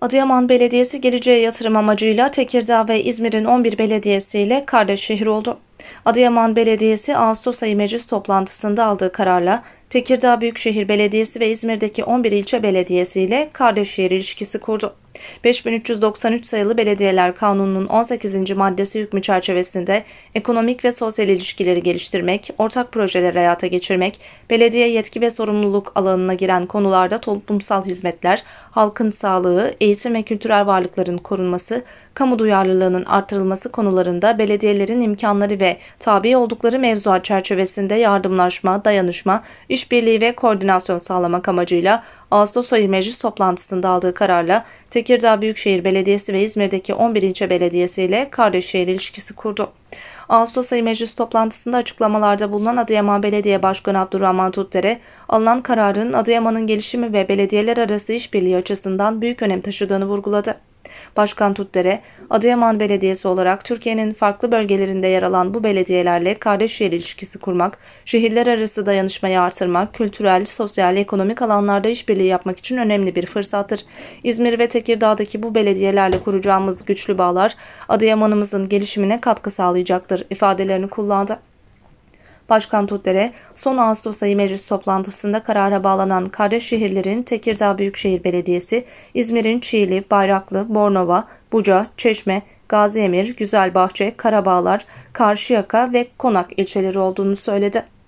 Adıyaman Belediyesi geleceğe yatırım amacıyla Tekirdağ ve İzmir'in 11 belediyesiyle kardeş şehir oldu. Adıyaman Belediyesi Ağustos ayı meclis toplantısında aldığı kararla Tekirdağ Büyükşehir Belediyesi ve İzmir'deki 11 ilçe belediyesiyle kardeş şehir ilişkisi kurdu. 5393 sayılı Belediyeler Kanunu'nun 18. maddesi hükmü çerçevesinde ekonomik ve sosyal ilişkileri geliştirmek, ortak projeleri hayata geçirmek, belediye yetki ve sorumluluk alanına giren konularda toplumsal hizmetler, halkın sağlığı, eğitim ve kültürel varlıkların korunması, kamu duyarlılığının artırılması konularında belediyelerin imkanları ve tabi oldukları mevzuat çerçevesinde yardımlaşma, dayanışma, işbirliği ve koordinasyon sağlamak amacıyla Ağustos ayı meclis toplantısında aldığı kararla Tekirdağ Büyükşehir Belediyesi ve İzmir'deki 11 ilçe belediyesi ile kardeşşehir ilişkisi kurdu. Ağustos ayı meclis toplantısında açıklamalarda bulunan Adıyaman Belediye Başkanı Abdurrahman Tutdere, alınan kararın Adıyaman'ın gelişimi ve belediyeler arası işbirliği açısından büyük önem taşıdığını vurguladı. Başkan Tutdere, Adıyaman Belediyesi olarak Türkiye'nin farklı bölgelerinde yer alan bu belediyelerle kardeş şehir ilişkisi kurmak, şehirler arası dayanışmayı artırmak, kültürel, sosyal, ekonomik alanlarda işbirliği yapmak için önemli bir fırsattır. İzmir ve Tekirdağ'daki bu belediyelerle kuracağımız güçlü bağlar Adıyaman'ımızın gelişimine katkı sağlayacaktır ifadelerini kullandı. Başkan Tutlere son Ağustos ayı meclis toplantısında karara bağlanan kardeş şehirlerin Tekirdağ Büyükşehir Belediyesi, İzmir'in Çiğli, Bayraklı, Bornova, Buca, Çeşme, Gaziemir, Güzelbahçe, Karabağlar, Karşıyaka ve Konak ilçeleri olduğunu söyledi.